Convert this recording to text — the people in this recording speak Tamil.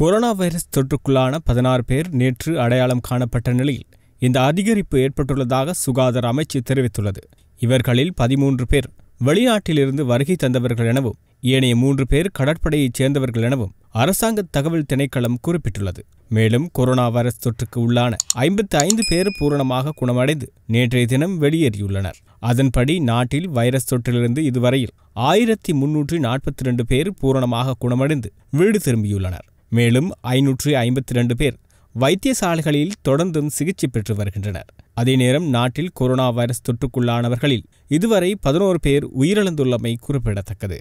கொரோனா வைரஸ் தொற்றுக்குள்ளான பதினாறு பேர் நேற்று அடையாளம் காணப்பட்ட நிலையில் இந்த அதிகரிப்பு ஏற்பட்டுள்ளதாக சுகாதார அமைச்சு தெரிவித்துள்ளது இவர்களில் பதிமூன்று பேர் வெளிநாட்டிலிருந்து வருகை தந்தவர்கள் எனவும் ஏனைய மூன்று பேர் கடற்படையைச் சேர்ந்தவர்கள் எனவும் அரசாங்க தகவல் திணைக்களம் குறிப்பிட்டுள்ளது மேலும் கொரோனா வைரஸ் தொற்றுக்கு உள்ளான ஐம்பத்தி ஐந்து பேர் பூரணமாக குணமடைந்து நேற்றைய தினம் வெளியேறியுள்ளனர் அதன்படி நாட்டில் வைரஸ் தொற்றிலிருந்து இதுவரையில் ஆயிரத்தி முன்னூற்றி நாற்பத்தி ரெண்டு பேர் பூரணமாக குணமடைந்து வீடு திரும்பியுள்ளனர் மேலும் ஐநூற்று ஐம்பத்தி ரெண்டு பேர் வைத்தியசாலைகளில் தொடர்ந்தும் சிகிச்சை பெற்று வருகின்றனர் அதே நேரம் நாட்டில் கொரோனா வைரஸ் தொற்றுக்குள்ளானவர்களில் இதுவரை பதினோரு பேர் உயிரிழந்துள்ளமை குறிப்பிடத்தக்கது